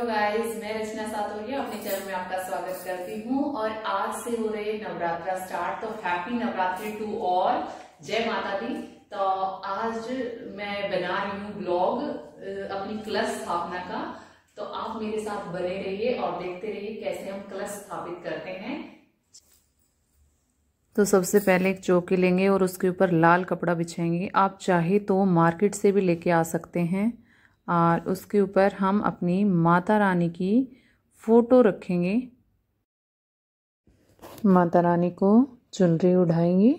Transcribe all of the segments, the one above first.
hello guys मैं रचना सातोरिया अपने channel में आपका स्वागत करती हूँ और आज से हो रहे नवरात्रा स्टार्ट तो हैप्पी नवरात्रि टू ऑल जय माता दी तो आज मैं बना रही हूँ ब्लॉग अपनी क्लस स्थापना का तो आप मेरे साथ बने रहिए और देखते रहिए कैसे हम क्लस स्थापित करते हैं तो सबसे पहले एक चौकी लेंगे और उसके ऊपर लाल कपड़ा बिछाएंगे आप चाहे तो मार्केट से भी लेके आ सकते हैं और उसके ऊपर हम अपनी माता रानी की फ़ोटो रखेंगे माता रानी को चुनरी उठाएंगे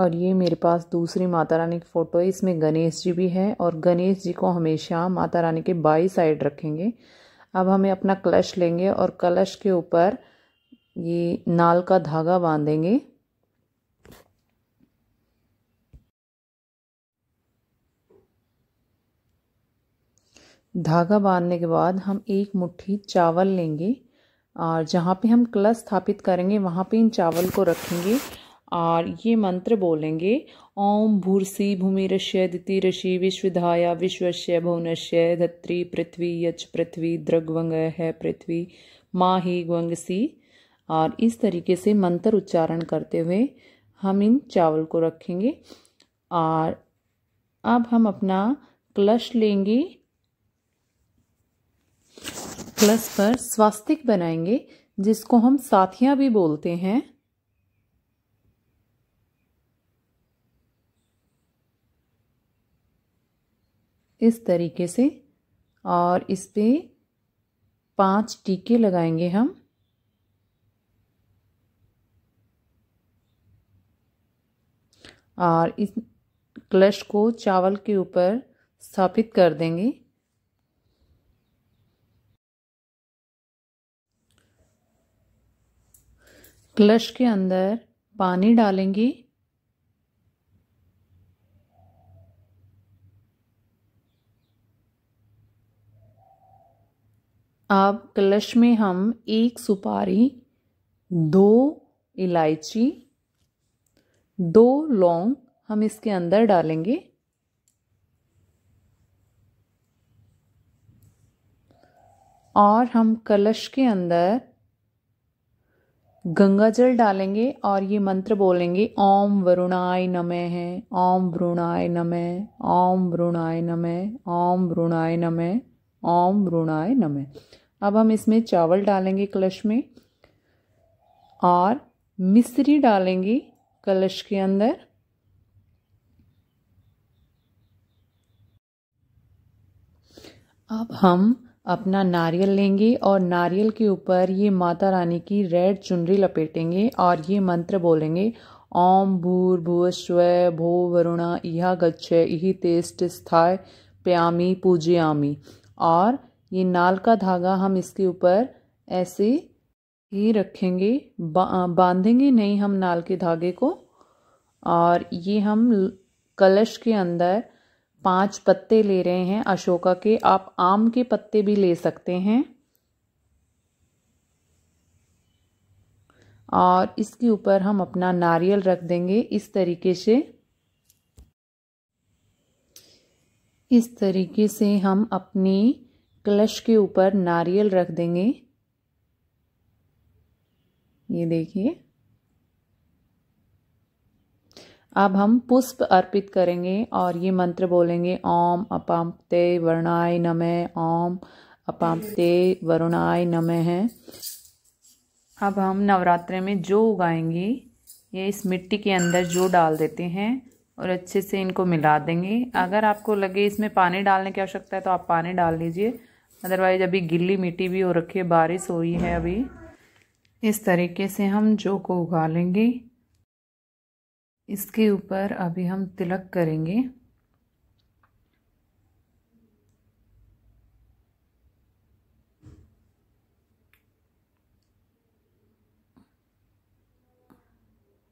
और ये मेरे पास दूसरी माता रानी की फ़ोटो है इसमें गणेश जी भी है और गणेश जी को हमेशा माता रानी के बाई साइड रखेंगे अब हमें अपना कलश लेंगे और कलश के ऊपर ये नाल का धागा बांधेंगे धागा बांधने के बाद हम एक मुट्ठी चावल लेंगे और जहाँ पे हम कलश स्थापित करेंगे वहाँ पे इन चावल को रखेंगे और ये मंत्र बोलेंगे ओम भूमि ऋष्य दिति ऋषि विश्वधाया विश्वस्य भुवनश्य धत्री पृथ्वी यच पृथ्वी दृग्वंग है पृथ्वी माँ ही सी और इस तरीके से मंत्र उच्चारण करते हुए हम इन चावल को रखेंगे और अब हम अपना क्लश लेंगे प्लस पर स्वास्तिक बनाएंगे जिसको हम साथियाँ भी बोलते हैं इस तरीके से और इस पे पांच टीके लगाएंगे हम और इस क्लश को चावल के ऊपर स्थापित कर देंगे क्लश के अंदर पानी डालेंगे अब कलश में हम एक सुपारी दो इलायची दो लौंग हम इसके अंदर डालेंगे और हम कलश के अंदर गंगा जल डालेंगे और ये मंत्र बोलेंगे ओम वरुणाय नमः है ओम वरुणाय नमः ओम वरुणाय नमः ओम वरुणाय नमः ओम वरुणाय नमः अब हम इसमें चावल डालेंगे कलश में और मिश्री डालेंगे कलश के अंदर अब हम अपना नारियल लेंगे और नारियल के ऊपर ये माता रानी की रेड चुनरी लपेटेंगे और ये मंत्र बोलेंगे ओम भूर भुवस्व भो वरुणा इह गच्छ इह तेष्ट स्थाय प्यामी पूजयामी और ये नाल का धागा हम इसके ऊपर ऐसे ही रखेंगे बा, बांधेंगे नहीं हम नाल के धागे को और ये हम कलश के अंदर पांच पत्ते ले रहे हैं अशोका के आप आम के पत्ते भी ले सकते हैं और इसके ऊपर हम अपना नारियल रख देंगे इस तरीके से इस तरीके से हम अपनी कलश के ऊपर नारियल रख देंगे ये देखिए अब हम पुष्प अर्पित करेंगे और ये मंत्र बोलेंगे ओम अपाम ते वर्णाय नमः ओम अपाम ते वरुणाय नमः अब हम नवरात्रे में जो उगाएंगे ये इस मिट्टी के अंदर जो डाल देते हैं और अच्छे से इनको मिला देंगे अगर आपको लगे इसमें पानी डालने की आवश्यकता है तो आप पानी डाल लीजिए अदरवाइज अभी गिल्ली मिट्टी भी हो रखी है बारिश हुई है अभी इस तरीके से हम जो को उगा लेंगे इसके ऊपर अभी हम तिलक करेंगे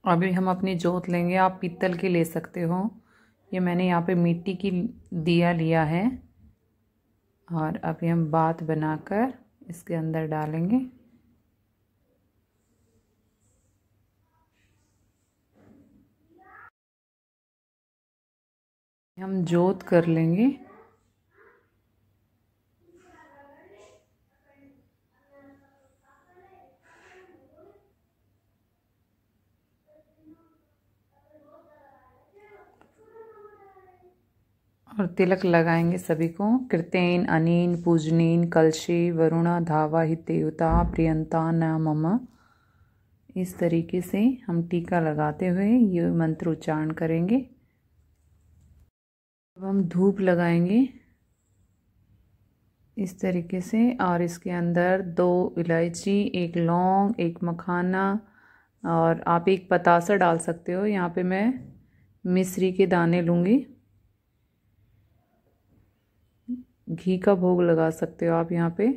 अभी हम अपनी जोत लेंगे आप पीतल की ले सकते हो ये मैंने यहाँ पे मिट्टी की दिया लिया है और अभी हम बात बनाकर इसके अंदर डालेंगे हम जोत कर लेंगे और तिलक लगाएंगे सभी को कृतेन अनीन पूजनीन कलशी वरुणा धावा हितेयुता प्रियंता न मम इस तरीके से हम टीका लगाते हुए ये मंत्र उच्चारण करेंगे अब हम धूप लगाएंगे इस तरीके से और इसके अंदर दो इलायची एक लौंग एक मखाना और आप एक पतासा डाल सकते हो यहाँ पे मैं मिश्री के दाने लूँगी घी का भोग लगा सकते हो आप यहाँ पे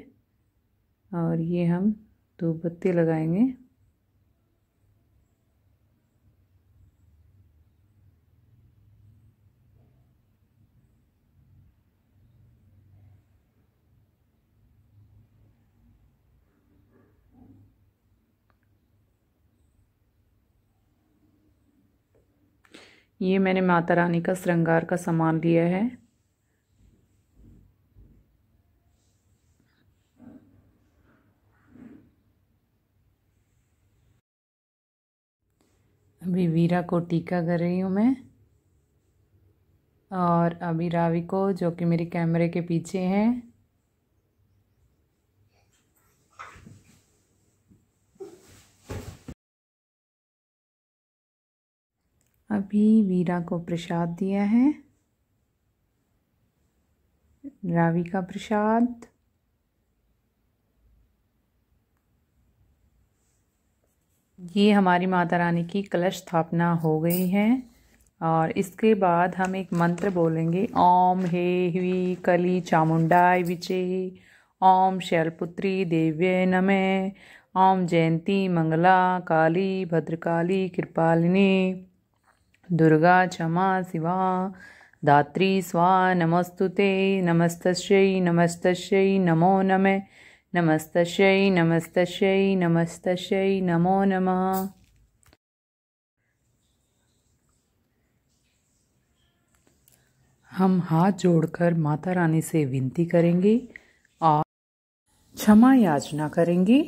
और ये हम धूप बत्ती लगाएंगे ये मैंने माता रानी का श्रृंगार का सामान लिया है अभी वीरा को टीका कर रही हूँ मैं और अभी रावी को जो कि मेरे कैमरे के पीछे हैं अभी वीरा को प्रसाद दिया है रावी का प्रसाद ये हमारी माता रानी की कलश स्थापना हो गई है और इसके बाद हम एक मंत्र बोलेंगे ओम हे हुई कली चामुंडाई विचे ओम शैलपुत्री देव्य नमे ओम जयंती मंगला काली भद्रकाली कृपालिनी दुर्गा क्षमा शिवा दात्री स्वा नमस्तु ते नमस्तस्यै नमस्तस्यै नमो नम नमस्तस्यै नमस्तस्यै नमस्तस्यै नमो नम हम हाथ जोड़कर माता रानी से विनती करेंगे और क्षमा याचना करेंगे